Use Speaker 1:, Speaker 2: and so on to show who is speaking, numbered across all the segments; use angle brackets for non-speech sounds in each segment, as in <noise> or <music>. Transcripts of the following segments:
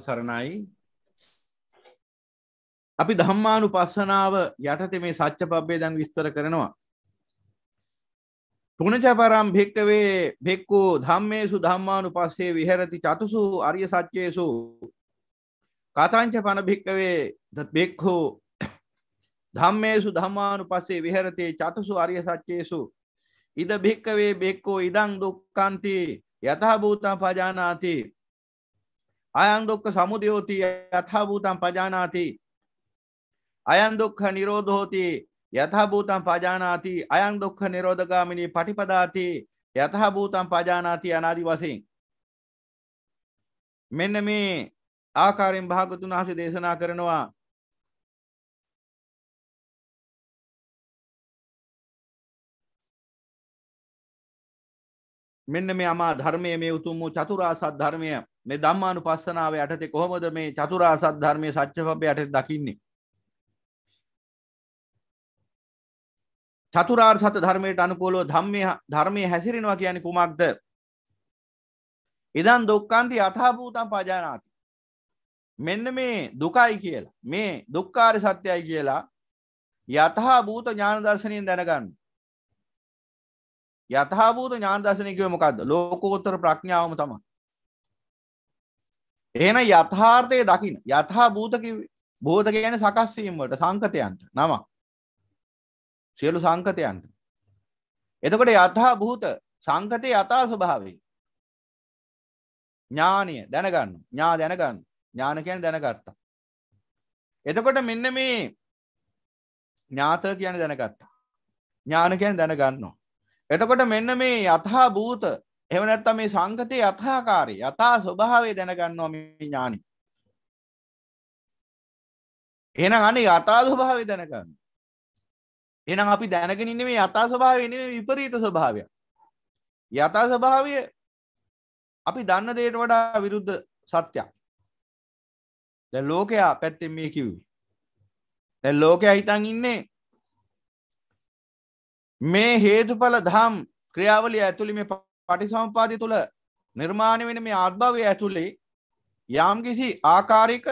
Speaker 1: තෙරුවන් සරණයි අපි දහම්මානු පස්සනාව යටත මේ සච්ච පබ්බේ දැන් විස්තර කරනවා. තුනචපරම් භෙක්කවේ භෙක්කු ධම්මේසු ධම්මානු පස්සේ විහරති චතුසු අරිය සච්චයසු කතංච පන භික්කවේ බෙක්හු ධම්මේසු ධම්මානු පස්සේ විහරතේ චතුසු අරිය සච්චයසු ඉද භික්කවේ බෙක්කෝ ඉදං දුක්කන්ති යතහභූතන් පජානාති අයන්දුක්ක සමුදයෝතිය යථභූතන් පජානාති අයන්දුක්හ නිරෝධෝති යථභූතන් පජානාති අයන් දුක්හ නිරෝධගාමිනී පටිපදාති යතහභූතන් පජානාති අනාදි වසින් මෙන්න මේ ආකාරයෙන් භාගතුන් වහසේ දේශනා කරනවා මෙන්න මේ අමා ධර්මය මේ උතුම් වූ චතුරා සත් ධර්මය මේ දම්මානු පස්සනාව යටතේ කොහොමද මේ චතුරා සද්ධර්මය සච්චපබ යටත දකින්නේ. චතුරාර් සත ධර්මයට අනුකූලෝ ධම්මය ධර්මය හැසිරෙනවා කියන කුමක්ද. ඉදන් දුක්කාන්ති අතාපූතම් පජානාති. මෙන්න මේ දුකයි කියලා මේ දුක්කාරි සත්‍යයි කියලා යතහා භූත ඥානදර්ශනයෙන් දැනගන්න. යතහා භූත ඥානදර්ශනය කිව මොකක්ද ලෝකෝත්තර ප්‍රඥාවම තමයි. එහෙන යථාර්ථය දකින යථා භූතක බෝධ ගැන සකස්වීමට සංකතයන්ට නම සියලු සංකතයන්ට එතකොට යථා භූත සංකතය යථා ස්වභාවේ ඥානය දැනගන්න ඥා දැනගන්න ඥාන කියන දැනගත්තා එතකොට මෙන්න මේ ඥාත කියන දැනගත්තා ඥාන කියන දැනගන්නවා එතකොට මෙන්න මේ යථා භූත එවනැත්තම් මේ සංකතය යථාකාරී යථා ස්වභාවේ දැනගන්නවා මේ ඥානි එහෙනම් අනේ යථා ස්වභාවය දැනගන්න එහෙනම් අපි දැනගෙන ඉන්නේ මේ යථා ස්වභාවය නෙමෙයි විපරීත ස්වභාවය යථා ස්වභාවය අපි දන්න දේට වඩා විරුද්ධ සත්‍යයක් දැන් ලෝකයා පැත්තෙන් මේ කිව්වේ දැන් ලෝකයා හිතන් ඉන්නේ මේ හේතුඵල ධම් ක්‍රියාවලිය ඇතුළේ මේ පටිසම්පාදය තුළ නිර්මාණය වෙන මේ ආත්භාවය ඇතුළේ යම්කිසි ආකාරයක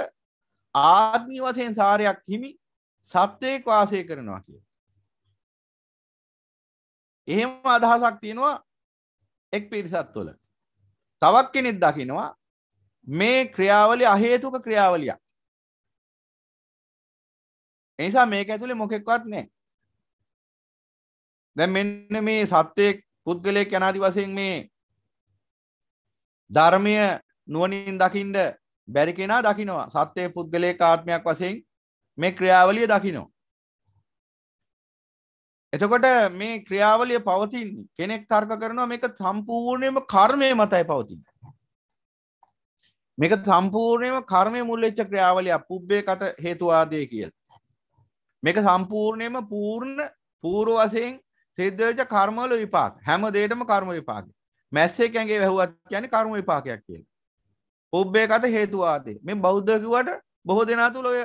Speaker 1: ආත්මී වසයෙන් සාරයක් හිමි සත්‍යයෙක් වාසය කරනවා කිය. එහෙම අදහසක් තියෙනවා එක් පිරිසත් තුළ තවක් කෙනෙක් දකිනවා මේ ක්‍රියාවලි අහේතුක ක්‍රියාවලියක් එනිසා මේක ඇතුළේ මොකෙක්වත් නෑ දැ මෙන්න මේ සත්‍යයෙක් පුද්ගලයෙක් යනාදි වසයෙන් මේ ධර්මය නුවනින් දකිින්ට බැරි කෙනා දකිනවා සත්‍යය පුද්ගලය කාත්මයක් වසයෙන් මේ ක්‍රියාවලිය දකිනෝ එතකොට මේ ක්‍රියාවලිය පවතින් කෙනෙක් තර්ක කරනවා මේක සම්පූර්ණයම කර්මය මතයි පවතින් මේක සම්පූර්ණයම කර්මය මුල්ලච්ච ක්‍රියාවලිය පුබ්බේ කත හේතුවාදය කියල මේක සම්පූර්ණයම පූර්ණ පූර්ව වසයෙන් තෙදජ කර්මවල විපාක හැම දේටම කර්ම විපාක මැස්සේ කැගේ වැැහුවත් කියන කර්ම විපාකයක් කිය ඔබ්බේ කත හේතුවාදේ මේ බෞද්ධකිවට බොහෝ දෙනා තුළ ඔය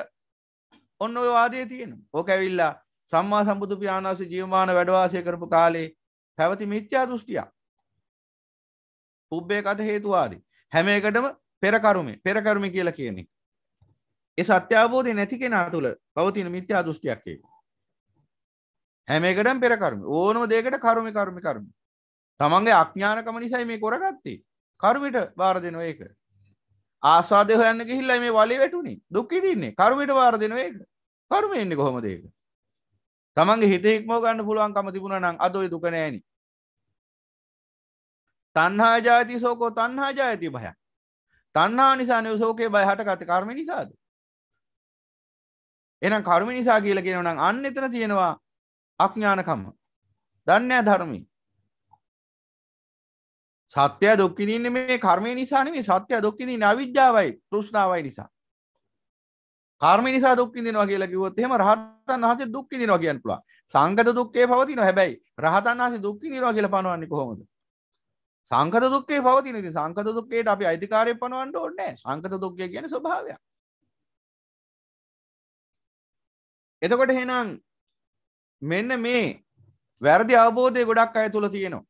Speaker 1: ඔන්න ඔය වාදය තියෙන ඕක ඇවිල්ලා සම්මා සම්බුදු පියාණාස ජීවමාන වැඩවාසය කරපු කාලේ පැවති මිත්‍යා දෘෂ්ටිය පුබ්බේ කත හේතුවාදී හැම එකටම පෙරකරුමේ පෙරකරුම කියලා කියන්නේ ඒ සත්‍යාබෝධය නැති කෙනා තුළ පවතින මිත්‍යා දෘෂ්ටියක් කියලා හැමකටම් පෙර කරුම ඕනම දෙකට කරුම කරුම කරුම තමන්ගේ අඥානකම නිසයි මේ කොරගත්තේ කරුමට බාර දෙනව ඒක ආසාද හොයන්න ගිහිල්ලා මේ වලේ වැටුනේ දුක්කි තින්නේ කරුමට බාර දෙනව ඒක කරුම එන්නේ කොහොමද ඒක තමන්ගේ හිත හික්මව ගන්න පුළුවන්කම තිබුණා නම් අද ඔය දුක නෑනි තණ්හා ජාති සෝකෝ තණ්හා ජාති භය තණ්හා නිසානේ සෝකේ භය හටගත්තේ කර්ම නිසාද එහෙනම් කර්ම නිසා කියලා කියනවා නම් අන්න එතන තියෙනවා අඥ්ඥානකම්ම දන්නෑ ධර්මී සත්‍යය දුක්කිදන්න මේ කර්මය නිසානේ මේ සත්‍යය දුක්කිදින්න අවිද්‍යාවයි තෘෂ්ණාවයි නිසා කර්ම නිසා දුක්කිදිනවා කියලා කිවොත් එහෙම රහතන් වහසේ දුක්කිදිනවා කියන්න පුළුවන් සංගත දුක්කේ පවතින හැබැයි රහතන් වහසේ දුක්කිදිනවා කියලා පනවන්නේ කොහොමද සංකත දුක්කේ පවතින ඉතින් සංකත දුක්කේට අපි අයිතිකාරයෙන් පනවන්න ඕනේ නැහැ සංකත දුක්කය කියන්නේ ස්වභාවයක් එතකොට එහෙනම් මෙන්න මේ වැරදි අවබෝධය ගොඩක් අය තුළ තියෙනවා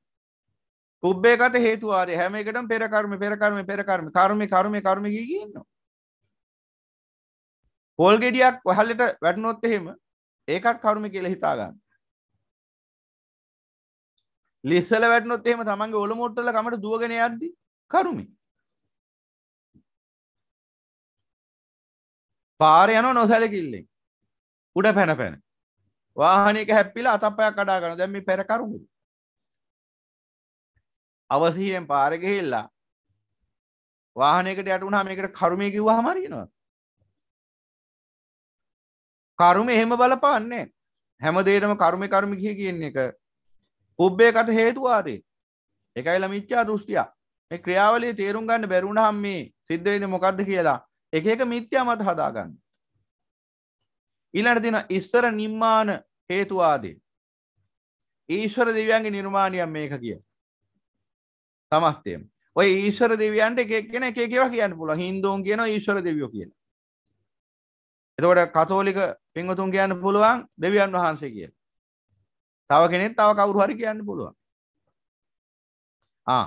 Speaker 1: උබ්බේකත හේතුවාර හැම එකටම පෙරකර්ම පෙරකර්ම පෙරකර්ම කර්මය කර්මය කර්මක කියන්නවා පොල් ගෙඩියක් වහල්ලට වැටනොත් එහෙම ඒකත් කරුම කියල හිතාගන්න ලිස්සල වැටනොත් එහෙම තමන්ගේ ඔල මොට්ටල කමට දුවගෙන යද්දි කරුමි පාර යන නොසැලකිල්ලෙන් උඩ පැන පැන වාහනයක හැප්පිලා අතපයක් කඩා ගන දැම්ම පැරකරුමු අවසයෙන් පාරගෙල්ලා වාහනකට යටුුණා මේකට කරුමය කිව්වා හමරෙනවා කරුම එහෙම බලපාන්නේ හැමදේටම කරුමය කරුමි කිය කියන්නේ එක පුබ්බේ කත හේතුවාදේ එකයිල මිච්චා දෘෂ්ටිය ක්‍රියාවලේ තේරුම් ගන්න බැරුණහම් මේ සිද්ධවෙන මොකක්ද කියලා එක එක මිත්‍යා මත හදාගන්න ඊළඟට තියෙනවා ඉස්සර නිර්මාණ හේතුවාදී ඊශ්වර දෙවියන්ගේ නිර්මාණයක් මේක කිය සමස්තයම ඔය ඊශ්වර දෙවියන්ට එකක් කෙන එක ඒවා කියන්න පුළුවන් හින්දුන් කියනවා ඊශ්වර දෙවියෝ කියලා එතකොට කතෝලික පින්වතුන් කියන්න පුළුවන් දෙවියන් වහන්සේ කිය තව කෙනෙත් තව කවුරු හරි කියන්න පුළුවන් ආ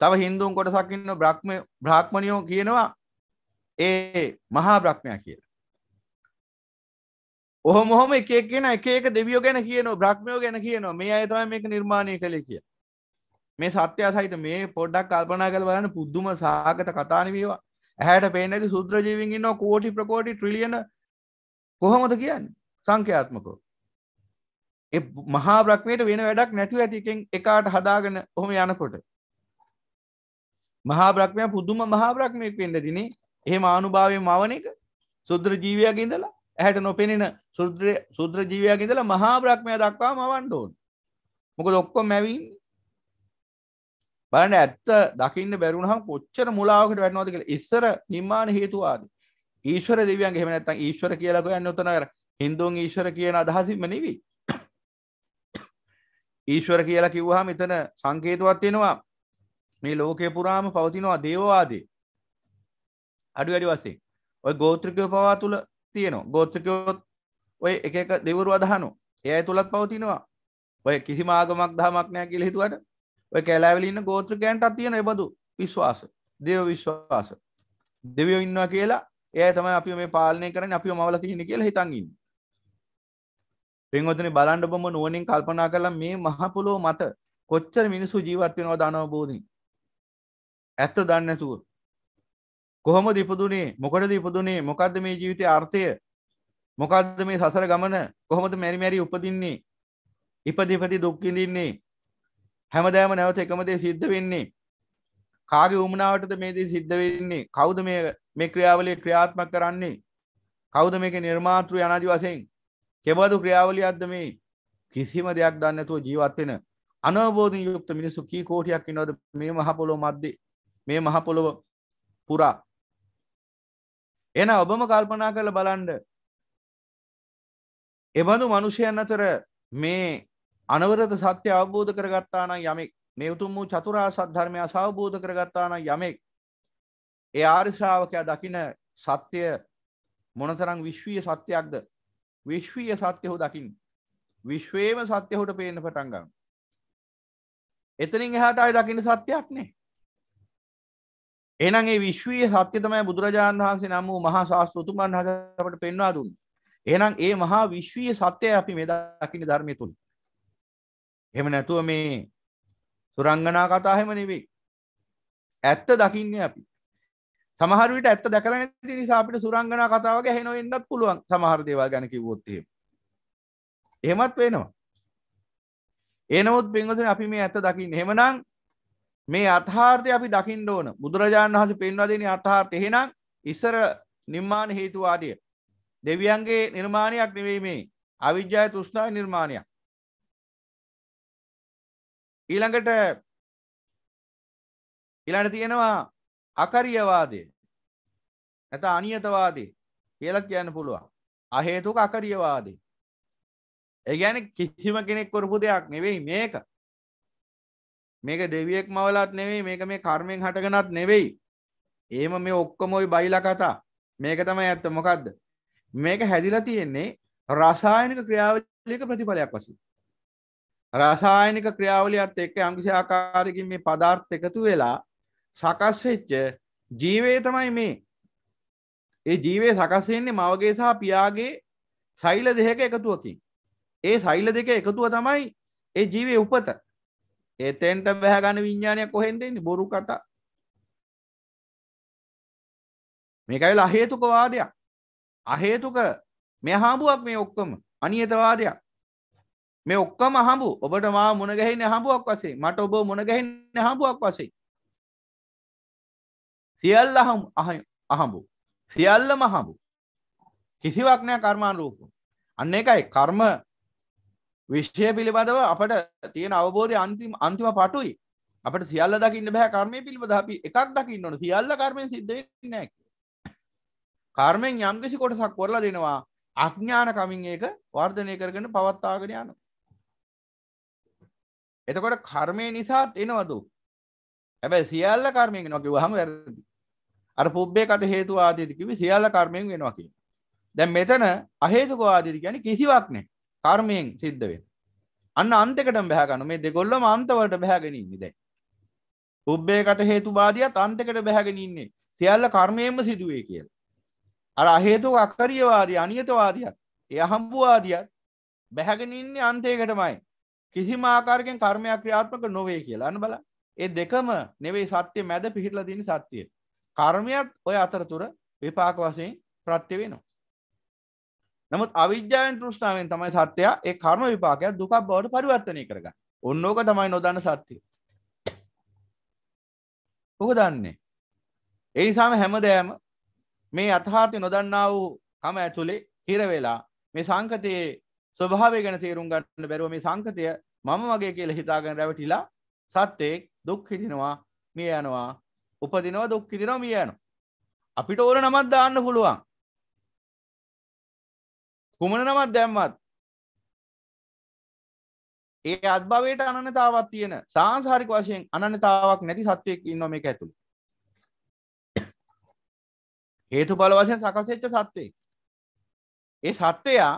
Speaker 1: තව හින්දුන් කොටසක් ඉන්න බ්‍රහ්ම බ්‍රාහ්මණියෝ කියනවා ඒ මහා බ්‍රහ්මයා කියලා ඔහොම හොම එකක් කියෙන එක එක දෙවියෝ ගැන කියන බ්‍රක්්මයෝ ගැන කියනවා මේ අයතම මේක නිර්මාණය කළේ කිය මේ සත්‍යයා සහිත මේ පොඩ්ඩක් කල්පනා කළ බලන්න පුද්දුම සාගත කතානවීවා ඇහැට පේන ඇති සුද්‍රජීවින් ඉන්න කෝටි ප්‍රකෝටි ට්‍රිලියන කොහොමද කියන්න සංඛ්‍යාත්මකෝ ඒ මහා බ්‍රක්්මයට වෙන වැඩක් නැතිව ඇතිකෙන් එකාට හදාගෙන ඔහොම යනකොට මහා බ්‍රක්්මය පුදුම මහා බ්‍රක්්මයක් වෙන්න දිනේ එහෙම ආනුභාවය මවන එක සුද්‍ර ජීවයක් ඉඳලා ඇහැට නොපෙනෙන සුද්‍ර ජීවයක් ඉඳලා මහා බ්‍රහ්මය දක්වා මවන්න ඕන. මොකද ඔක්කොම මැවින්නේ. බලන්න ඇත්ත දකින්න බැරුණහම කොච්චර මුලාවකට වැටෙනවද කියලා. ඉස්සර නිර්මාණ හේතුවාදී. ඊශ්වර දෙවියන්ගේ එහෙම නැත්නම් ඊශ්වර කියලා කියන්නේ උතන අර හින්දුන් ඊශ්වර කියන අදහසින්ම නෙවෙයි. ඊශ්වර කියලා කිව්වහම එතන සංකේතවත් වෙනවා මේ ලෝකේ පුරාම පවතිනවා දේවවාදී. අඩු වැඩි වශයෙන්. ඔය ගෝත්‍රිකව පවා තුල තියෙනවා ගෝත්‍රකයොත් ඔය එක එක දෙවරු අදහනු එය තුළත් පවතිනවා ඔය කිසි මාගමක් දහමක් නෑ කියල හිතුවට ඔය කෑලෑවලන්න ගෝත්‍රකයන්ට තියෙන එබඳු විශ්වාස දෙව විශ්වාස දෙවියෝ ඉන්නවා කියලා ඒ තමයි අපි මේ පාලනය කරන අපි මවල තියෙන කියලා හිතන්ගින් පෙන්වතන බලන්ඩ බොම නුවනින් කල්පනා කරලා මේ මහපුලෝ මත කොච්චර මිනිසු ජීවත්වෙනවා දනවබෝධී ඇත්ත දන්නසුව කොහොම දිපදුනේ මොකට දිපදුනේ මොකක්ද මේ ජීවිතය අර්ථය මොකක්ද මේ සසර ගමන කොහොමද මැරිමැරි උපදින්නේ ඉපදිපති දුක්කිඳින්නේ හැමදෑම නැවත එකමදේ සිද්ධ වෙන්නේ කාගේ උමනාවටද මේදී සිද්ධ වෙන්නේ කවුද මේ මේ ක්‍රියාවලිය ක්‍රියාත්මක කරන්නේ කවුද මේක නිර්මාතෘ යනාදි වශයෙන් කෙබඳු ක්‍රියාවලියක්ද මේ කිසිම දෙයක් දන්නේ නැතුව ජීවත් වෙන අනවබෝධින් යුක්ත මිනිස්සු කී කෝටියක් ඉනවද මේ මහ පොළොව මැද්දේ මේ මහ පොළොව පුරා එන ඔබම කල්පනා කළ බලන්ඩ එබඳු මනුෂයන් අතර මේ අනවරද සත්‍ය අවබෝධ කරගත්තාන යමෙක් මේ උතුම් වූ චතුරා සද්ධර්මය සවබෝධ කරගත්තාන යමෙක් ඒ ආරිශ්‍රාවකයා දකින සත්‍යය මොනතරං විශ්වීය සත්‍යයක්ද විශ්වීය සත්‍යහෝ දකිින් විශ්වේම සත්‍යහොට පේන පටන්ගන්න එතනින් එහට අය දකින සත්‍යයක් නේ එනගේ විශ්වීය සත්‍ය තමයි බුදුරජාණන් වහන්සේ නම් වූ මහා ශාස්ත්‍රතුමන් හසට පෙන්වා දුන් එනම් ඒ මහා විශ්වීය සත්‍යය අපි මෙදාකිනි ධර්මය තුළ එම නැතුව මේ සුරංගනා කතාහෙම නෙවෙයි ඇත්ත දකින්නේ අපි සමහරවිට ඇත්ත දැකලා නැති නිසා අපිට සුරංගනා කතාවක හෙනව එන්නත් පුළුවන් සමහර දේවල් ගැන කිව්වොත් එහෙම එහෙමත් වෙනවා එනමුත් බින්දුතුනි අපි මේ ඇත්ත දකින්න එහෙමනම් මේ අත්හාර්ථය අපි දකිින්ඩ ඕන බුදුරජාණන් වහස පෙන්වදන අත්හාර්ථ එහෙනම් ඉස්සර නිර්මාණ හේතුවාදය දෙවියන්ගේ නිර්මාණයක් නෙවෙයි මේ අවිද්‍යාය තුෂ්නාව නිර්මාණයක් ඊළඟට ඉළඟට තියෙනවා අකරියවාදය ඇත අනියතවාදී කියලත් කියන්න පුළුවන් අහේතුක අකරියවාදී ඒ ගැන කිසිම කෙනෙක් කොරපු දෙයක් නෙවෙයි මේක මේක දෙවියෙක් මවලත් නෙවෙයි මේක මේ කර්මෙන් හටගනත් නෙවෙයි ඒම මේ ඔක්කොමොයි බයිලා කතා මේක තමයි ඇත්ත මොකක්ද මේක හැදිලා තියෙන්නේ රසායනික ක්‍රියාවලික ප්‍රතිඵලයක් වසු රසායනික ක්‍රියාවලියත් එක්ක යම්කිසි ආකාරකින් මේ පදාර්ථ එකතු වෙලා සකස් වෙච්ච ජීවේ තමයි මේ ඒ ජීවේ සකස් වෙන්නේ මවගේ සහ පියාගේ සෛල දෙක එකතුවකින් ඒ සෛල දෙක එකතුව තමයි ඒ ජීවේ උපත එතෙන්ට බැහගන විඤ්ඥානය කොහෙන් දෙන්නේ බොරු කතා මේකයිල් අහේතුක වාදයක් අහේතුක මේ හාමුවක් මේ ඔක්කොම අනියතවාදයක් මේ ඔක්කම හම්බු ඔබට මා මුණගැහින්න හම්බුවක් වසේ මට ඔබ මුණගැහින්න හම්බුවක් වසේ සියල්ල අහඹු සියල්ලම හම්බු කිසිවක්නෑ කර්මාන් රූපු අන්න එකයි කර්ම විශ්ෂය පිළිබඳව අපට තියෙන අවබෝධය අන්තිම අන්තිම පටුයි අපට සියල්ල දකින්න බැහ කර්මය පිළිබඳ අපි එකක් දකින්න ඕන සියල්ල කර්මය සිද්ධ නැ කර්මෙන් යම්කිසි කොටසක් කොරලා දෙනවා අඥ්ඥාන කමින් ඒක වර්ධනය කරගෙන පවත්තාගෙන යන එතකොට කර්මය නිසාත් එනවදු හැබැ සියල්ල කර්මයෙන් නොකි වහම වැරදි අර පුබ්බේ කත හේතුවාදයකිව සියල්ල කර්මයෙන් වෙනවා කිය දැන් මෙතන අහේතුකවාදදි ගැන කිසිවක් නෑ කර්මයෙන් සිද්ධ වෙන අන්න අන්තකට බැහගනු මේ දෙගොල්ලම අන්තවලට බැහගෙනින් නිදැයි උබ්බේකට හේතු බාධියත් අන්තකට බැහගෙනන්නේ සියල්ල කර්මයෙන්ම සිදුවේ කියල අර අහේතු අක්කරියවාදී අනියතවාදයක් එය හම්බුවාදියත් බැහැගෙනන්නේ අන්තේකටමයි කිසිම ආකාරකෙන් කර්මයක් ක්‍රියාත්මක නොවේ කියලා අන්න බල ඒ දෙකම නෙවෙයි සත්‍යය මැද පිහිටල දින සත්‍යය කර්මයත් ඔය අතරතුර විපාක වසයෙන් ප්‍රත්්‍ය වෙනවා නමුත් අවිද්‍යාවෙන් තෘෂ්ණාවෙන් තමයි සත්‍යයා ඒ කර්ම විපාකයක් දුකක් බවට පරිවර්තනය කරගන්න. ඔන්නෝක තමයි නොදන්න සත්‍ය. ඔක දන්නේ. ඒ නිසාම හැමදෑම මේ අතහාර්ථය නොදන්නා වූ කම ඇතුලේ හිර වෙලා මේ සංකතයේ ස්වභාවය ගැන තේරුම් ගන්න බැරුව මේ සංකතය මම වගේ කියලා හිතාගෙන රැවටිලා සත්‍යයක් දුක් හිටිනවා මිය යනවා උපදිනවා දුක් හිටිනවා මිය යනවා. අපිට ඕන නමක් දාන්න පුළුවන්. කුමන නමත් දැම්මත් ඒ අත්භවයට අනනතාවක් තියෙන සාංසාරික වශයෙන් අනනතාවක් නැති සත්වයක් ඉන්නවා මේක ඇතුළේ. හේතුඵල වශයෙන් සකස් වෙච්ච සත්වෙක්. ඒ සත්වයා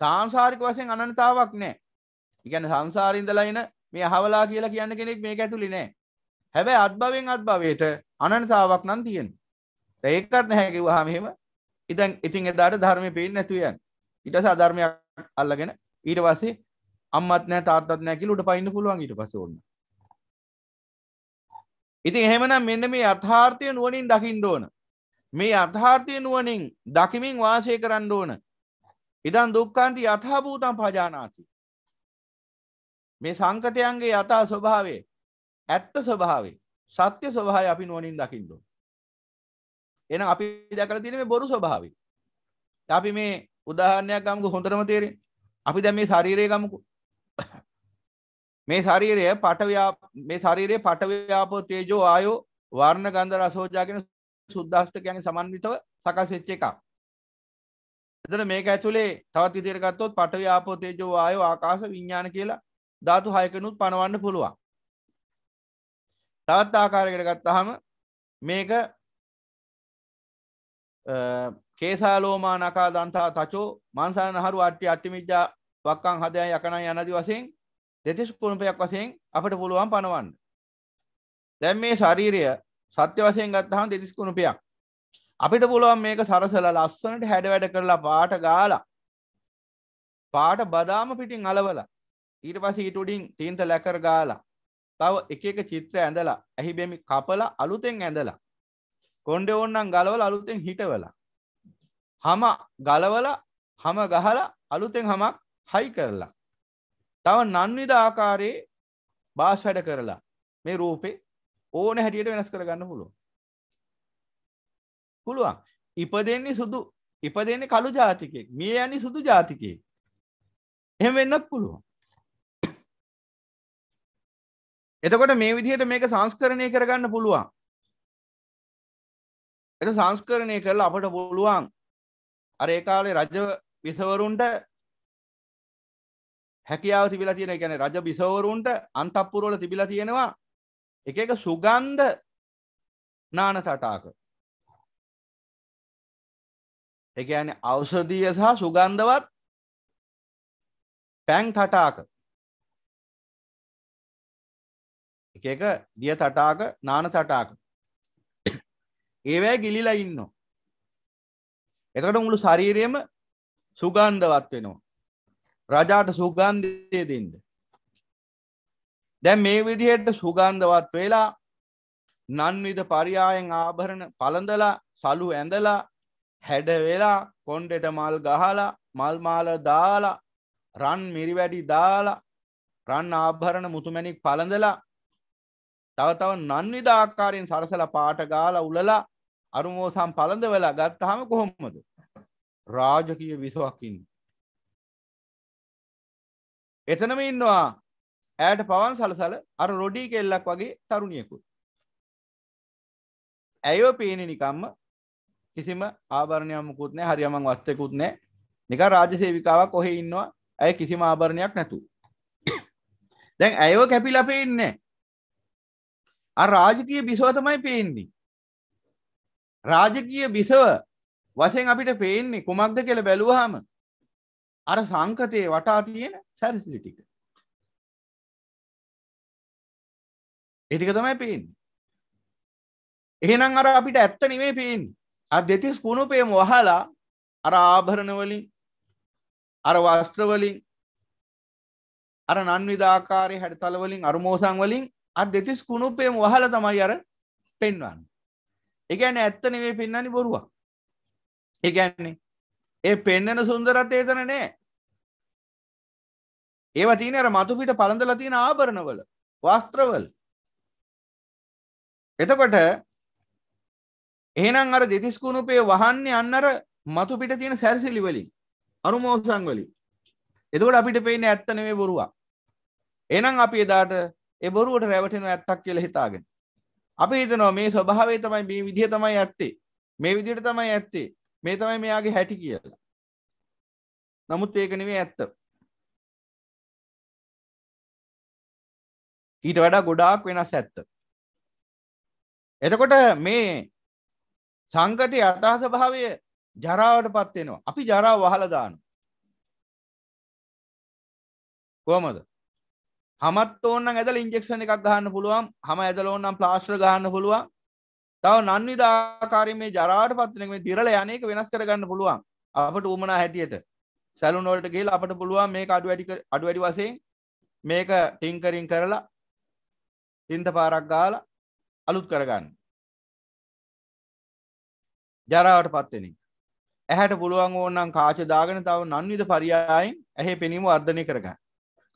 Speaker 1: සාංසාරික වශයෙන් අනනතාවක් නැහැ. ඒ කියන්නේ සංසාරේ ඉඳලා එන මේ අහවලා කියලා කියන කෙනෙක් මේක ඇතුළේ නැහැ. හැබැයි අත්භවයෙන් අත්භවයට අනනතාවක් නම් තියෙනවා. ඒකත් නැහැ කිව්වහම එහෙම ඉතින් ඉතින් එදාට ධර්මය පේන්නේ නැතුව යන්නේ. ඊට පස්සේ අධර්මයක් අල්ලගෙන ඊට පස්සේ අම්මත් නැහැ තාත්තත් නැහැ කියලා උඩ පයින්න පුළුවන් ඊට පස්සේ ඕන්න. ඉතින් එහෙමනම් මෙන්න මේ යථාර්ථය නුවණින් දකින්න ඕන. මේ යථාර්ථය නුවණින් දකිමින් වාසය කරන්න ඕන. ඉදන් දුක්ඛාන්ති යථාභූතං පජානාති. මේ සංකතයන්ගේ යථා ස්වභාවය ඇත්ත ස්වභාවය සත්‍ය ස්වභාවය අපි නුවණින් දකින්න ඕන. එන අපි දැකල තියෙන මේ බොරු ස්වභාවය අපි මේ උදාහරණයක් ගමුකෝ හොඳටම තේරෙන අපි දැන් මේ ශරීරය ගමුකෝ මේ ශරීරය පටව්‍යා මේ ශරීරයේ පටව්‍යාපෝ තේජෝ ආයෝ වර්ණ ගන්ධ රසෝජා කියන සුද්දාෂ්ටකයන් සමන්විතව සකස් වෙච්ච එකක්. එතන මේක ඇතුලේ තවත් විදිහට ගත්තොත් පටව්‍යාපෝ තේජෝ ආයෝ ආකාශ විඥාන කියලා ධාතු හයකනුත් පනවන්න පුළුවන්. තවත් ආකාරයකට ගත්තාම මේක කේසාලෝමා නකා දන්තා තචෝ මංසාන හරු අට්ටි අට්ටිමිජ්ජා වක්කං හදයන් යකනන් යනදි වසයෙන් දෙතිස් පුළපයක් වසයෙන් අපට පුළුවන් පනවන්න දැන් මේ ශරීරය සත්‍ය වසයෙන් ගත්තහන් දෙතිස් කුණුපයක් අපිට පුළුවන් මේක සරසල ලස්සනට හැඩ වැඩ කරලා පාට ගාලා පාට බදාම පිටින් අලවල ඊට පස ඊටුඩින් තීන්ත ලැකර ගාලා තව එක එක චිත්‍ර ඇඳලා ඇහිබෙමි කපල අලුතෙන් ඇඳලා කොන්්ඩ ඔන්නම් ගලවල අලුතෙන් හිටවලා හම ගලවල හම ගහල අලුතෙන් හමක් හයි කරලා තව නන්විධ ආකාරයේ බාස් වැඩ කරලා මේ රූපේ ඕන හැටියට වෙනස් කරගන්න පුළුව පුළුවන් ඉපදෙන්නේ සුදු ඉපදෙන්නේ කළු ජාතිකයෙක් මිය යනි සුදු ජාතිකයෙක් එහෙම වෙන්නත් පුළුවන් එතකොට මේ විදිහට මේක සංස්කරණය කරගන්න පුළුවන් එක සංස්කරණය කරල අපට පුළුවන් අර ඒකාලේ රජ විසවරුන්ට හැකියාව තිබිලා තියෙන එකැන රජ බිසවරුන්ට අන්තපපුරුවල තිබිලා තියෙනවා එක එක සුගන්ධ නාන සටාක එකන අවසදීය සහ සුගන්ධවත් පැන් තටාක එක එක දිය තටාක නාන සටාක ඒවැ ගිලිලා ඉන්න එතකට මුළු ශරීරයම සුගන්ධවත් වෙනවා රජාට සුගන්ධය දෙන්න දැන් මේ විදිහට සුගන්ධවත් වෙලා නන්විධ පරියායෙන් ආභරණ පළඳලා සලු ඇඳලා හැඩ වෙලා කොන්්ඩෙට මල් ගහලා මල්මාල දාලා රන් මිරිවැඩි දාලා රන් ආභරණ මුතුමැණික් පළඳලා තව තව නන්විධ ආකාරයෙන් සරසල පාට ගාලා උලලා අරුමෝසම් පළඳ වෙලා ගත්තහම කොහොමද රාජකීය විසවක්කින් එතනම ඉන්නවා ඇයට පවන් සලසල අර රොඩී කෙල්ලක් වගේ තරුණියකුත් ඇයෝ පේන නිකම්ම කිසිම ආභරණයමකුත් නෑ හරියමං වත්තකුත් නෑ නික රාජසේවිකාවක් කොහෙ ඉන්නවා ඇය කිසිම ආභරණයක් නැතු දැන් ඇයෝ කැපිල පේන්නේ අ රාජතීය බිසෝතමයි පේන්නේ රාජකීය බිසව වසෙන් අපිට පේන්නේ කුමක්ද කියල බැලුවහම අර සංකතයේ වටා තියෙන සැරසිලි ටික එටික තමයි පේෙන් එහෙනම් අර අපිට ඇත්ත නිවේ පේෙන් අ දෙතිස් කුණුපේම වහලා අර ආභරණවලින් අර වස්ත්‍රවලින් අර නන්විධාකාරය හැඩතලවලින් අරුමෝසං වලින් අ දෙතිස් කුණුපේම වහල තමයි අර පෙන්වන්න එකැන ඇත්ත නෙවේ පෙන්න්නනි බොරුවක් එකන්නේ ඒ පෙන්න්නන සුන්දරත් ඒතන නෑ ඒව තිීනර මතුපිට පළඳල තියෙන ආභරණවල වස්ත්‍රවල එතකොට එහෙනම් අර දෙතිස්කුණුපේ වහන්නේ අන්නර මතුපිට තියෙන සැරසිලි වලින් අනුමෝසන් වලින් එතකොට අපිට පේන්නේ ඇත්ත නෙමෙයි බොරුවක් එහෙනම් අපි එදාට ඒ බොරුවට රැවටෙන ඇත්තක් කියලා හිතාගෙන අපි හිතනවා මේ ස්වභාවය තමයි මේ විදිහ තමයි ඇත්තේ මේ විදිහට තමයි ඇත්තේ මේ තමයි මෙයාගේ හැටි කියලා නමුත් ඒක නෙවේ ඇත්ත ඊට වඩා ගොඩාක් වෙනස් ඇත්ත එතකොට මේ සංකතය අතහසභාවය ජරාවට පත්වෙනවා අපි ජරාව වහලදාන කොමද හමත් ඕන්න ඇදල ඉන්ජෙක්ෂණ එකක් ගහන්න පුළුවන් හම ඇදල ඕන්නම් ප්ලාශ්්‍ර ගන්න පුළුවන් තව නන්විධාකාරම මේ ජරාට පත්නක මේ තිරල යනක වෙනස් කරගන්න පුළුවන් අපට උමනා හැටියට සැලුනොලට ගේල් අපට පුළුවන් මේ අඩු වැඩි අඩු වැඩි වසයෙන් මේක ටිංකරින් කරලා ඉන්ත පාරක් ගාල අලුත් කරගන්න ජරාවට පත්වෙනින් ඇහැට පුළුවන් ඕන්නම් කාච දාගෙන තව නන්විධ පරියායින් ඇහේ පෙනීම අර්ධනය කරගන්න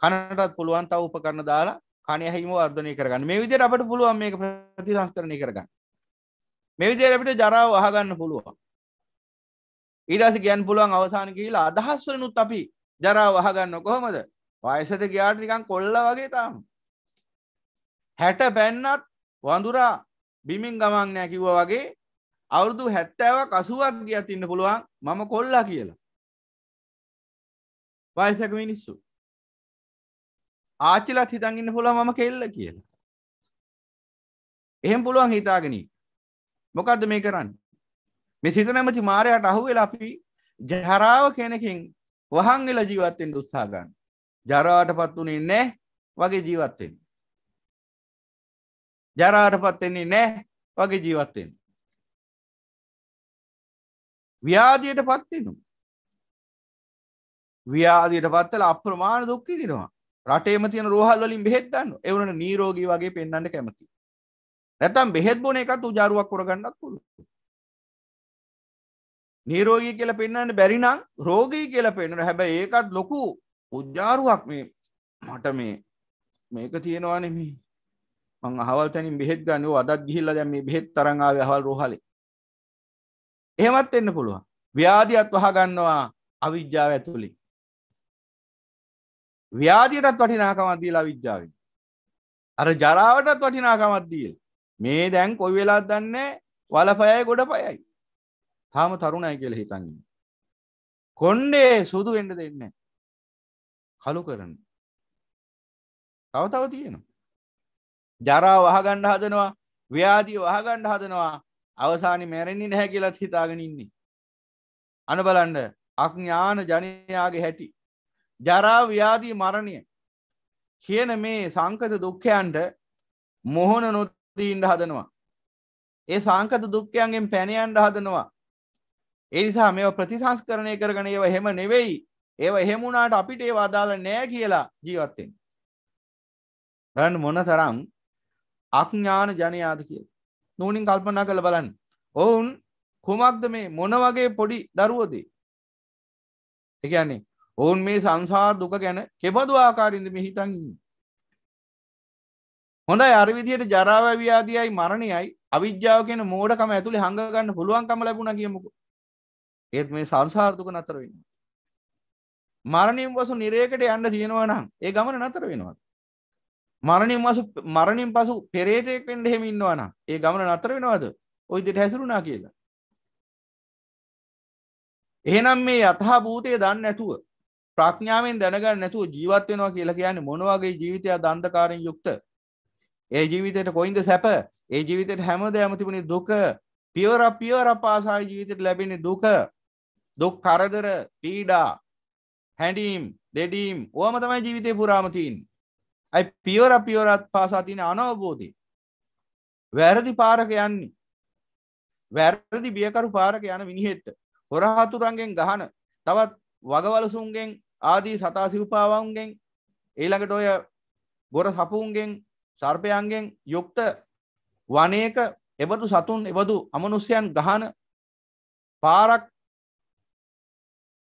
Speaker 1: කනටත් පුළුවන් තව උපකරණ දාලා කණ ඇහිම වර්ධනය කරගන්න මේ විදිහට අපට පුළුවන් මේක ප්‍රතිසංස්කරණය කරගන්න මේ විදිහට අපිට ජරාව වහගන්න පුළුවන් ඊට පස්සේ කියන්න පුළුවන් අවසාන කියලා අදහස් වලිනුත් අපි ජරාව වහගන්න කොහොමද වයසට ගියාට නිකන් කොල්ලා වගේ තාම හැට පැන්නත් වඳුරා බිමින් ගමන් නෑ කිව්වා වගේ අවුරුදු 70ක් 80ක් ගියත් ඉන්න පුළුවන් මම කොල්ලා කියලා වයසක මිනිස්සු ආච්චිලත් හිතන් ඉන්න පුළුවන් මම කෙල්ල කියලා. එහෙම පුළුවන් හිතාගෙන මොකද්ද මේ කරන්නේ? මේ සිත නැමැති මායයට අහු වෙලා අපි ජරාව කෙනකින් වහන් වෙලා ජීවත් වෙන්න උත්සාහ ගන්න. ජරාවටපත් උනේ නැහැ වගේ ජීවත් වෙන්න. ජරාවටපත් වෙන්නේ නැහැ වගේ ජීවත් වෙන්න. ව්‍යාධියටපත් වෙනවා. ව්‍යාධියටපත් වෙලා අප්‍රමාණ දුක් විඳිනවා. රටේම තියෙන රෝහල් වලින් බෙහෙත් ගන්න එවනට නීරෝගී වගේ පෙන්වන්න කැමති නැත්තම් බෙහෙත් බොන එකත් උජාරුවක් කරගන්නත් පුළුවන් නීරෝගී කියලා පෙන්වන්න බැරි නම් රෝගී කියලා පෙන්වන හැබැයි ඒකත් ලොකු උජාරුවක් මේ මට මේ මේක තියෙනවානේ මේ මං අහවල් තැනින් බෙහෙත් ගන්න ඕ අදත් ගිහිල්ලා දැන් මේ බෙහෙත් තරන් ආවේ අහවල් රෝහලේ එහෙමත් වෙන්න පුළුවන් ව්‍යාධියත් වහ ගන්නවා අවිද්‍යාව ඇතුළේ ව්‍යාධියටත් වටිනාකමක් දීලා විද්‍යාවෙන්. අර ජරාවටත් වටිනාකමක් දීලා. මේ දැන් කොයි වෙලාවද දන්නේ වලපයයි ගොඩපයයි. තාම තරුණයි කියලා හිතන් ඉන්නේ. කොණ්ඩේ සුදු වෙන්න දෙන්නේ නැහැ. කළු කරන. තව තව තියෙනවා. ජරාව වහගන්න හදනවා, ව්‍යාධිය වහගන්න හදනවා. අවසානයේ මැරෙන්නේ නැහැ කියලාත් හිතාගෙන ඉන්නේ. අන බලන්න අඥාන ජනයාගේ හැටි ජරාව්‍යාදී මරණය කියන මේ සංකත දුක්ඛයන්ට මොහොන නොදීන්ට හදනවා. ඒ සංකත දුක්ඛයන්ගෙන් පැනයන්ට හදනවා. ඒ නිසා මේව ප්‍රතිසංස්කරණය කරගෙන ඒව එහෙම නෙවෙයි. ඒව එහෙම වුණාට අපිට ඒව අදාළ නෑ කියලා ජීවත් වෙන්න. බලන්න මොන තරම් අඥාන ජනයාද කියලා. නෝනින් කල්පනා කරලා බලන්න. ඔවුන් කුමක්ද මේ මොන වගේ පොඩි දරුවෝද? ඒ කියන්නේ ඔවුන් මේ සංසාර් දුක ගැන කෙබඳු ආකාරින්ද මෙහිතන් හොඳ අරවිදියට ජරාවව්‍යාදියයි මරණයයි අවිද්‍යාව කියෙන මෝඩකම ඇතුළි හඟගන්න පුළුවන්කම ලැබුණ කියමුකු ඒත් මේ සංසාර්ථක නතර වෙන්න මරණින් වසු නිරේකට යන්න තියෙනවනම් ඒ ගමන නතර වෙනවා මරණින් වසු මරණින් පසු පෙරේතයෙක් වෙන්න එහෙම ඉන්නවනම් ඒ ගමන නතර වෙනවද ඔය දෙට හැසිරුණා කියලා එහෙනම් මේ යථා භූතය දන්නේ නැතුව ප්‍රඥාවෙන් දැනගන්න නැතුව ජීවත් වෙනවා කියලා කියන්නේ මොන වගේ ජීවිතයක් දන්දකාරයෙන් යුක්ත ඒ ජීවිතයට කොයින්ද සැප ඒ ජීවිතයට හැමදේම තිබුණේ දුක පියවර පියවර පාසා ජීවිතයට ලැබෙන්නේ දුක දුක් කරදර පීඩා හැඩීම් දෙඩීම් ඕම තමයි ජීවිතය පුරාමතින් ඇයි පියවර පියවරත් පාසා තියෙන අනවබෝධය වැරදි පාරක යන්නේ වැරදි බියකරු පාරක යන විනිහෙට්ට හොරහතුරන්ගෙන් ගහන තවත් වගවලසුන්ගෙන් ආදී සතා සිව්පාවන්ගෙන් ඊළඟට ඔය ගොර සපුන්ගෙන් සර්පයන්ගෙන් යුක්ත වනයක එබඳු සතුන් එබඳු අමනුස්්‍යයන් ගහන පාරක්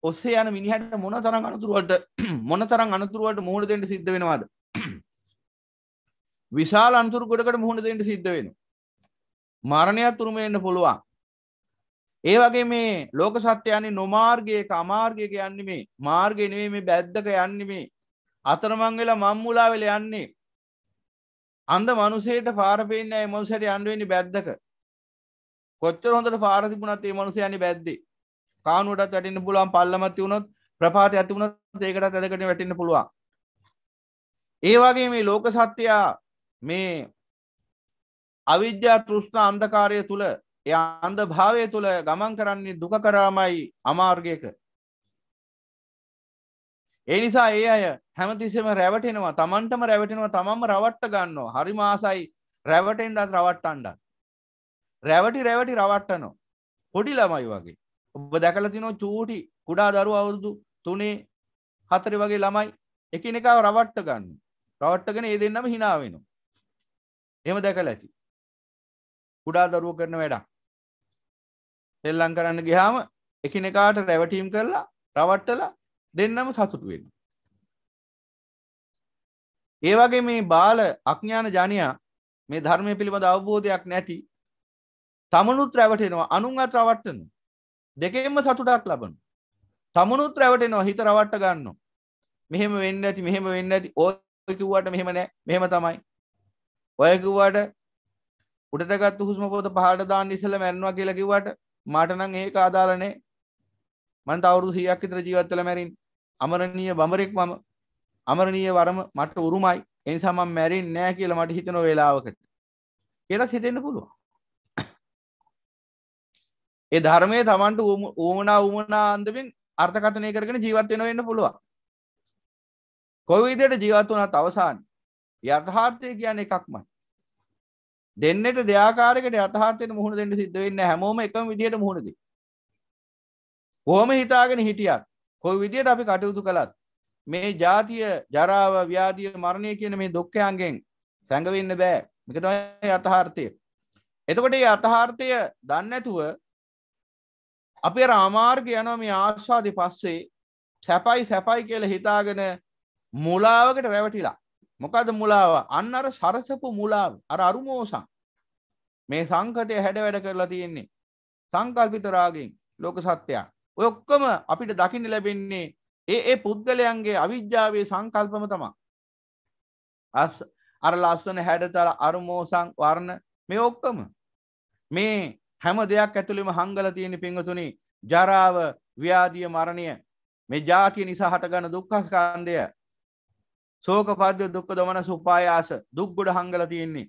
Speaker 1: ඔස්සේ යන මිනිහට මොන තරම් අනතුරුවට <clears throat> මොන තරම් අනතුරුවට මුහුණ දෙන්න සිද්ධ වෙනවාද <clears throat> විශාල අන්තුරු ගොඩකට මුහුණ දෙන්න සිද්ධ වෙන මරණයක් තුරුම එන්න පුළුවන් ඒ වගේ මේ ලෝක සත්‍යයන්නේ නොමාර්ගයේ අමාර්ගයක යන්න මේ මාර්ගය නෙවේ මේ බැද්දක යන්න මේ අතරමං වෙලා මංමුලා වෙල යන්නේ අන්ද මනුසේට පාරපෙන්න්න ඇ මනුසට අන්ුවනි බැද්දක කොච්චර හොඳට පාරතිපුනත් ඒ මනුසයනි බැද්දේ කානුවටත් වැටන්න පුළුවන් පල්ලමති වුණොත් ප්‍රපාත ඇතිවුණත් ඒකට ඇදකට වැටන්න පුළුවන් ඒවාගේ මේ ලෝක සත්‍යයා මේ අවිද්‍යා තෘෂ්ණ අන්ධකාරය තුළ එය අන්ද භාවය තුළ ගමන් කරන්නේ දුක කරාමයි අමාර්ගයක ඒ නිසා ඒ අය හැමතිස්සම රැවටෙනවා තමන්ටම රැවටෙනවා තමන්ම රවට්ට ගන්නවා හරි මාසයි රැවටෙන්ඩත් රවට්ටන්ඩ රැවටි රැවටි රවට්ටනෝ පොඩි ළමයි වගේ ඔබ දැකල තිනෝ චූටි කුඩා දරු අවුරුදු තුනේ හතරි වගේ ළමයි එකනෙකාව රවට්ට ගන්න රවට්ටගෙන ඒ දෙන්නම හිනාවෙනවා එම දැකල ඇති කුඩා දරුව කරන වැඩක් එල්ලං කරන්න ගිහාම එකනෙකාට රැවටීම් කරලා රවට්ටල දෙන්නම සතුටුවෙන් ඒවගේ මේ බාල අඥ්ඥාන ජනයා මේ ධර්මය පිළිබඳ අවබෝධයක් නැති තමනුත් රැවටෙනවා අනුන් අත් රවට්ටන දෙකෙන්ම සතුටක් ලබන තමනුත් රැවටෙනවා හිත රවට්ට ගන්න මෙහෙම වෙන්න ඇති මෙහෙම වෙන්න ඇති ඕකිව්වට මෙහෙම නෑ මෙහෙම තමයි ඔයකිව්වට උඩටගත් හුස්ම පොත පහට දාන්න ඉසල මැරනවා කියලකිවට මටනං ඒක අදාලනේ මන් අවුරු සියයක් විතර ජීවත්තල මැරින් අමරණීය බමරෙක් මම අමරණීය වරම මට උරුමයි එනිසා මම මැරින් නෑ කියලා මට හිතන වෙලාවකට කියලා හිතෙන්න පුළුවන් ඒ ධර්මයේ Tamanට ඌමනා ඌමනා අන්දමින් අර්ථකථනය කරගෙන ජීවත් වෙනවා වෙන්න පුළුවන් කොයි විදිහට ජීවත් වුණත් අවසානයේ යථාර්ථය කියන්නේ එකක්මයි දෙන්නට දෙයාකාරකට යථාර්ථයට මුහුණ දෙන්න සිද්ධ වෙන්න හැමෝම එකම විදිහට මුහුණදී. කොහොම හිතාගෙන හිටියත් කොයි විදිහට අපි කටයුතු කළත් මේ ජාතිය ජරාව ව්‍යාධිය මරණය කියන මේ දුක්ඛයන්ගෙන් සැඟවෙන්න බෑ. මේක තමයි යථාර්ථය. එතකොට මේ යථාර්ථය දන්නේ නැතුව අපි අර ආමාර්ගය යනවා මේ ආස්වාදේ පස්සේ සැපයි සැපයි කියලා හිතාගෙන මුලාවකට රැවටිලා මොකද මුලාව අන්න අර සරසපු මුලාව අර අරුමෝසං මේ සංකටය හැඩ වැඩ කරලා තියෙන්නේ සංකල්පිතරාගෙන් ලෝක සත්‍යයා ඔය ඔක්කොම අපිට දකින්න ලැබෙන්නේ ඒ ඒ පුද්ගලයන්ගේ අවිද්‍යාවේ සංකල්පම තමා අර ලස්සන හැඩතල අරුමෝසං වර්ණ මේ ඔක්කම මේ හැම දෙයක් ඇතුළෙම හංගල තියෙන පිංහතුනි ජරාව ව්‍යාධිය මරණය මේ ජාතිය නිසා හටගන්න දුක්ඛස්කන්දය සෝක පද්‍ය දුක්ක දොමන සුපායාස දුක්ගොඩ හංගල තියෙන්නේ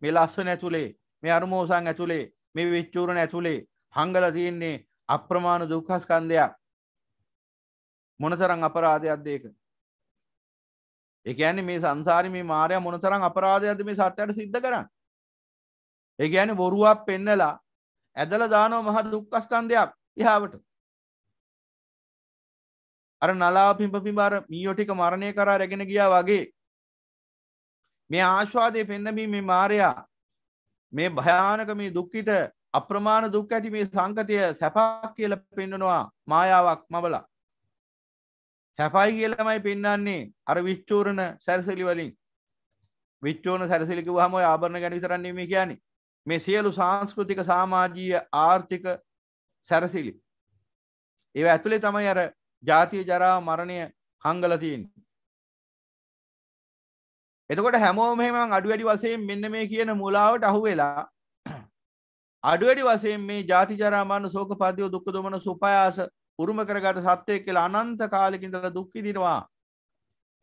Speaker 1: මේ ලස්සන ඇතුළේ මේ අරුමෝසන් ඇතුළේ මේ විච්චූරණ ඇතුළේ හංගල තියෙන්නේ අප්‍රමාණ දුක්හස්කන්දයක් මොනතරං අපරාධයක් දේක එකඇන මේ සංසාරි මේ මාරය මොනතරං අපරාධයද මේ සත්‍යයට සිද්ධ කරන්න ඒ ඇන බොරුවක් පෙන්නලා ඇදල දානෝ මහ දුක්කස්කන්දයක් ඉහාාවට අර නලා පිම්ප පිබාර මීෝ ටික මරණය කරා රැගෙන ගියා වගේ මේ ආශ්වාදය පෙන්නබී මේ මාරයා මේ භයානක මේ දුක්කිට අප්‍රමාණ දුක් ඇති මේ සංකතය සැපක් කියල පෙන්ඩනවා මායාවක් මබලා සැපයි කියලමයි පෙන්න්නන්නේ අර විච්චූරණ සැරසලි වලින් විච්චෝන සැරසිලික හම ආබරණ ගැන විතරන්නේ මේ කියන්නේ මේ සියලු සංස්කෘතික සාමාජීය ආර්ථික සැරසිලි ඒ ඇතුළේ තමයි අර ජාතිය ජරා මරණය හංගලතියෙන් එතකොට හැමෝමම අඩු වැඩි වසයෙන් මෙන්න මේ කියන මුලාවට අහු වෙලා <clears throat> අඩුවැඩි වසයෙන් මේ ජාති ජරාමාන සෝක පදයෝ දුක්ක දුමන සුපයාස උරුම කරගට සත්‍යය කියලා අනන්ත කාලෙකින්දල දුක්කිදිනවා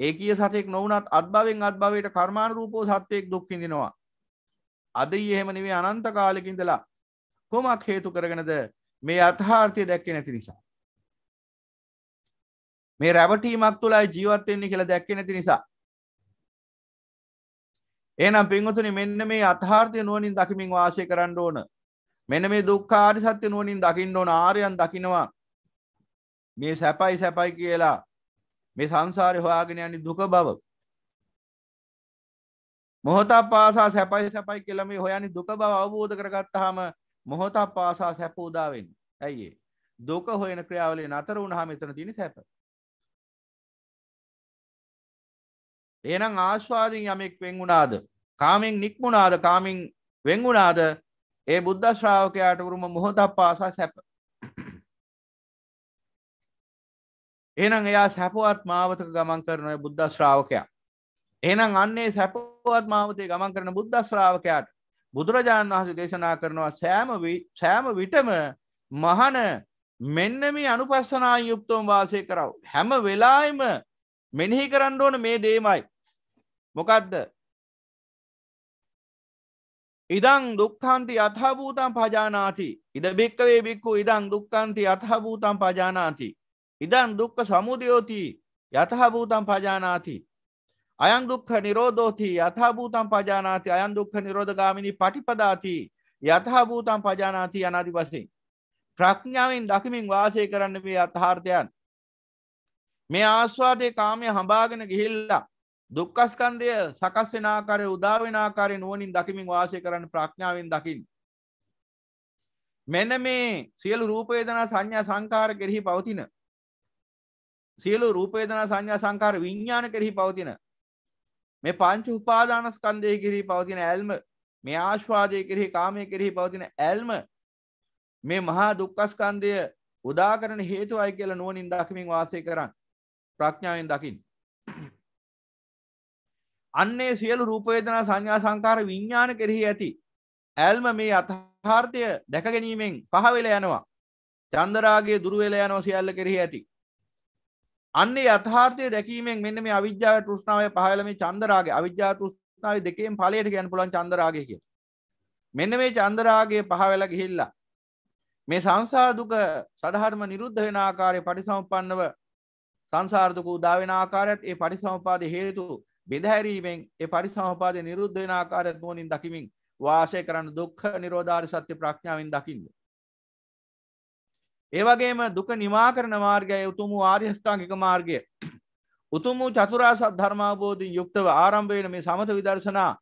Speaker 1: ඒ කිය සතෙක් නොවනත් අත්භාවෙන් අත්භාවයට කර්මාණ රූපෝ සත්‍යයෙක් දුක්කිඳෙනවා අද එහෙම නෙවේ අනන්ත කාලෙකින්දලා කොමක් හේතු කරගෙනද මේ අත්හාර්ථය දැක්කෙ නැති නිසා මේ රැවටීමක් තුළයි ජීවත්වෙන්නේ කියලා දැක්ක නැති නිසා. එනම් පින්වතුනි මෙන්න මේ අථාර්ථය නුවනින් දකිමින් වාසය කරන්න ඕන මෙන මේ දුක්කාරි සත්‍ය නුවනින් දකිින් ඕන ආරයන් දකිනවා මේ සැපයි සැපයි කියලා මේ සංසාරය හොයාගෙන යනි දුක බව මොහොතක් පාසා සැපයි සැපයි කියලා මේ හොයනි දුක බව අවබෝධ කරගත්තාම මොහොතක් පාසා සැපෝදාවෙන් ඇයිඒ දුක හොයන ක්‍රියාවලේ නතර වුණහම එතන තිනි සැප එහෙනම් ආශ්වාදින් යමෙක් වෙන්ගුණාද කාමෙන් නික්මුණාද කාමින් වෙන්ගුණාද ඒ බුද්ධ ශ්‍රාවකයාට උරුම මොහොතක් පාසා සැප එහෙනම් එයා සැපවත් මාවතක ගමන් කරන ඔය බුද්ධ ශ්‍රාවකයා එහෙනම් අන්නේ සැපවත් මාවතේ ගමන් කරන බුද්ධ ශ්‍රාවකයාට බුදුරජාණන් වහන්සේ දේශනා කරනවා සෑම සෑම විටම මහන මෙන්න මේ අනුපස්සනා යුක්තෝම් වාසය කරව හැම වෙලායිම මෙනෙහි කරන්න ඕන මේ දේමයි මොකක්ද ඉදං දුක්කන්ති අත්හභූතන් පජානාති ඉඩ භික්කවේ බික්කු ඉදං දුක්කන්ති අත්හභූතන් පජානාති ඉදන් දුක්ක සමුදයෝතිී යතහභූතන් පජානාති අයන් දුක්හ නිරෝධෝතිී යතහභූතන් පජානාති අයන් දුක්හ නිරෝධගාමිනි පටිපදාතිී යතහභූතන් පජානාති අනාදි වසේ ප්‍රඥාවෙන් දකිමින් වාසය කරන්න වේ අත්හාර්ථයන් මේ ආස්වාදය කාමය හඹාගෙන ගිහිල්ලා දුක්කස්කන්දය සකස් වෙනකාරය උදාවෙනකාරය නුවනින් දකිමින් වාසය කරන්න ප්‍රඥාවෙන් දකිින්. මෙන මේ සියලු රූපේදනා සංඥා සංකාර කෙරෙහි පවතින. සියලු රූපේදනා සංඥා සංකාර විඤ්ඥාන කෙරෙහි පවතින. මේ පංචු උපාදානස්කන්දය කෙරෙහි පවතින ඇල්ම මේ ආශ්වාදය කෙරෙහි කාමය කෙරෙහි පවතින ඇල්ම මේ මහා දුක්කස්කන්දය උදාකරන හේතු අයි කියල නුවනින් දකිමින් වාසය කරන්න. ප්‍රඥාවෙන් දකිින් අන්නේ සියලු රූපවේදනා සංඥා සංකාර විඤ්ඥාන කෙරෙහි ඇති ඇල්ම මේ අතහාර්ථය දැකගැනීමෙන් පහවෙල යනවා චන්දරාගේ දුරුවෙල යනවා සියල්ල කෙරෙහි ඇති අන්නේ අතහාර්ථය දැකීමෙන් මෙන්න මේ අවිද්‍යාව තෘෂ්ණාව පහල මේ චන්දරාගේ අවිද්‍යා තෘෂ්ණාව දෙකෙන් පලයට ගැන පුලන් චන්දරාගය කිය මෙන්න මේ චන්දරාගේ පහවෙල ගිහිල්ලා මේ සංසා දුක සධහර්ම නිරුද්ධ වෙන ආකාරය පටිසම්පන්නව සංසාර්ධක උදාවෙන ආකාරයත් ඒ පරිසමපාද හේතු බෙදහැරීමෙන් ඒ පරිසමපාද නිරුද්ධ වෙන ආකාරයත් නුවණින් දකිමින් වාසය කරන දුක්ඛ නිරෝධාරි සත්‍ය ප්‍රඥාවෙන් දකින්න. ඒ වගේම දුක නිමා කරන මාර්ගය උතුම් වූ ආර්ය අෂ්ටාංගික මාර්ගය. උතුම් වූ චතුරාර්ය සත්‍ය ධර්මාවබෝධින් යුක්තව ආරම්භ වෙන මේ සමත විදර්ශනා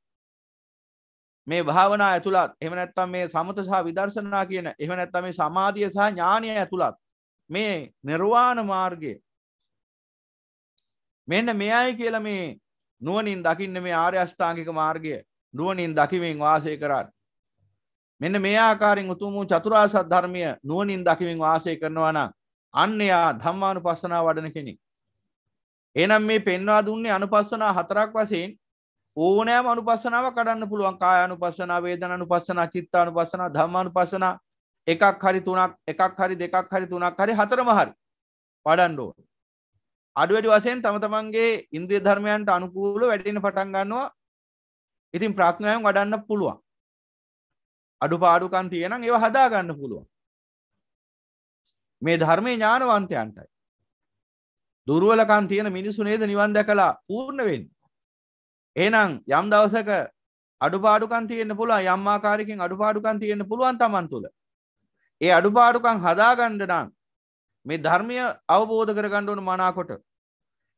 Speaker 1: මේ භාවනා ඇතුළත් එහෙම නැත්නම් මේ සමත සහ විදර්ශනා කියන එහෙම නැත්නම් මේ සමාධිය සහ ඥානය ඇතුළත් මේ නිර්වාණ මාර්ගය මෙන්න මෙයයි කියලා මේ නුවනින් දකින්න මේ ආර්යෂ්ඨාංගික මාර්ගය නුවනින් දකිමින් වාසය කරන්න. මෙන්න මේ ආකාරෙන් උතුමූ චතුරාසත් ධර්මය නුවනින් දකිමින් වාසය කරනවා නම් අන්න එයා ධම්මානු පස්සනා වඩන කෙනෙක්. එනම් මේ පෙන්වා දුන්නේ අනුපස්සනා හතරක් වසයෙන් ඕනෑම අනුපස්සනාව කඩන්න පුළුවන් කාය අනුපස්සනා වේදන අනුපස්සනා චිත්ත අනුපස්සනා ධම්ම අනුපස්සනා එකක් හරි තුනක් එකක් හරි දෙකක් හරි තුනක් හරි හතරම හරි වඩන්න ඕනේ. අඩුවැඩි වසයෙන් තම තමන්ගේ ඉන්ද්‍රිය ධර්මයන්ට අනුකූල වැඩෙන පටන් ගන්නවා ඉතින් ප්‍රඥාවෙන් වඩන්න පුළුවන් අඩු පාඩුකන් තියෙනම් ඒව හදා ගන්න පුළුවන් මේ ධර්මය ඥානවන්තයන්ටයි දුර්ුවලකන් තියෙන මිනිසු නේද නිවන් දැකලා පූර්ණවෙන් ඒනම් යම් දවසක අඩුපාඩුකන් තියෙන්න්න පුළුව යම්මාකාරකින් අඩුපාඩුකන් තියෙන්න්න පුළුවන් තමන් තුළ ඒ අඩුපාඩුකන් හදාගණ්ඩනම් මේ ධර්මය අවබෝධ කරගණ්ඩුවන මනාකොට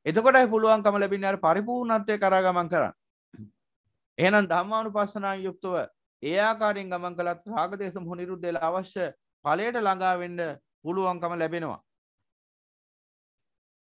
Speaker 1: එතකොටයි පුළුවන්කම ලැබින්න අර පරිපූර්ණත්වය කරගමන් කරන්න එහනම් දම්මානු පස්සනා යුක්තව ඒආකාරෙන් ගමන් කළත් රාගදේශ හොනිරුද්දෙල අවශ්‍ය පලයට ළඟාවෙන්න පුළුවන්කම ලැබෙනවා